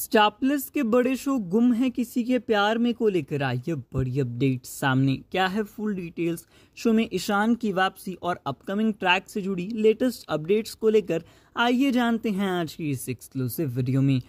स्टापलेस के बड़े शो गुम है किसी के प्यार में को लेकर आई है बड़ी अपडेट सामने क्या है फुल डिटेल्स शो में ईशान की वापसी और अपकमिंग ट्रैक से जुड़ी लेटेस्ट अपडेट्स को लेकर आइए जानते हैं आज की इस एक्सक्लूसिव वीडियो में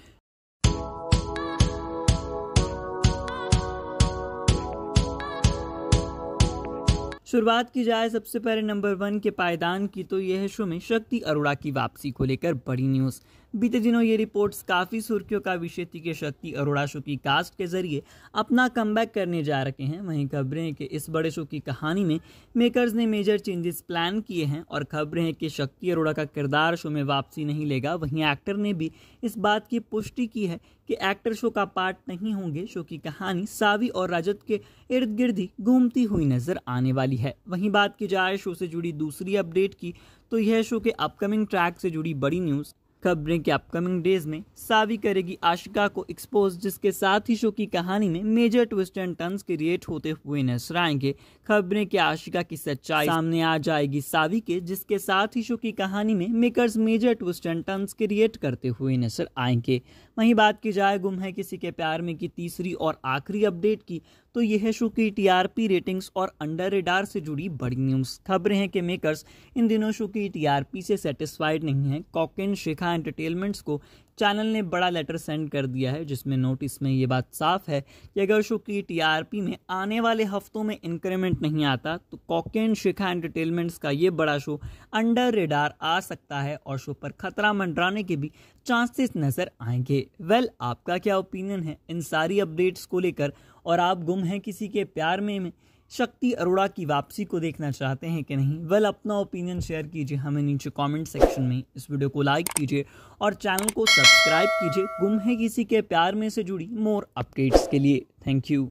शुरुआत की जाए सबसे पहले नंबर वन के पायदान की तो यह है शो में शक्ति अरोड़ा की वापसी को लेकर बड़ी न्यूज़ बीते दिनों ये रिपोर्ट्स काफ़ी सुर्खियों का विषय थी कि शक्ति अरोड़ा शो की कास्ट के जरिए अपना कम करने जा रहे हैं वहीं खबरें हैं कि इस बड़े शो की कहानी में मेकर्स ने मेजर चेंजेस प्लान किए हैं और खबरें हैं कि शक्ति अरोड़ा का किरदार शो में वापसी नहीं लेगा वहीं एक्टर ने भी इस बात की पुष्टि की है कि एक्टर शो का पार्ट नहीं होंगे शो की कहानी सावी और रजत के इर्द गिर्द ही घूमती हुई नजर आने वाली है वहीं बात की जाए शो से जुड़ी दूसरी अपडेट की तो यह शो के अपकमिंग ट्रैक से जुड़ी बड़ी न्यूज़ खबरें कि अपकमिंग डेज में सावी करेगी आशिका को एक्सपोज जिसके साथ ही शो की कहानी में major twist and turns create होते हुए नजर आएंगे खबरें कि आशिका की सच्चाई सामने आ जाएगी सावी के जिसके साथ ही शो की कहानी में makers major twist and turns create करते हुए नजर आएंगे वहीं बात की जाए गुम है किसी के प्यार में की तीसरी और आखिरी अपडेट की तो यह शो की टीआरपी रेटिंग्स और अंडर रेडार से जुड़ी बड़ी न्यूज खबरें हैं कि मेकर्स इन दिनों शो की टीआरपी से सेटिस्फाइड नहीं है कॉकिन शिखा यहाँ एंटरटेनमेंट्स को चैनल ने बड़ा लेटर सेंड कर दिया है जिसमें नोटिस में ये बात साफ है कि अगर शो की टीआरपी में आने वाले हफ्तों में इंक्रीमेंट नहीं आता तो कॉकेन शिखा एंटरटेनमेंट्स का ये बड़ा शो अंडर रेडार आ सकता है और शो पर खतरा मंडराने के भी चांसेस नज़र आएंगे वेल well, आपका क्या ओपिनियन है इन सारी अपडेट्स को लेकर और आप गुम हैं किसी के प्यार में, में शक्ति अरोड़ा की वापसी को देखना चाहते हैं कि नहीं वेल अपना ओपिनियन शेयर कीजिए हमें नीचे कमेंट सेक्शन में इस वीडियो को लाइक कीजिए और चैनल को सब्सक्राइब कीजिए गुम है किसी के प्यार में से जुड़ी मोर अपडेट्स के लिए थैंक यू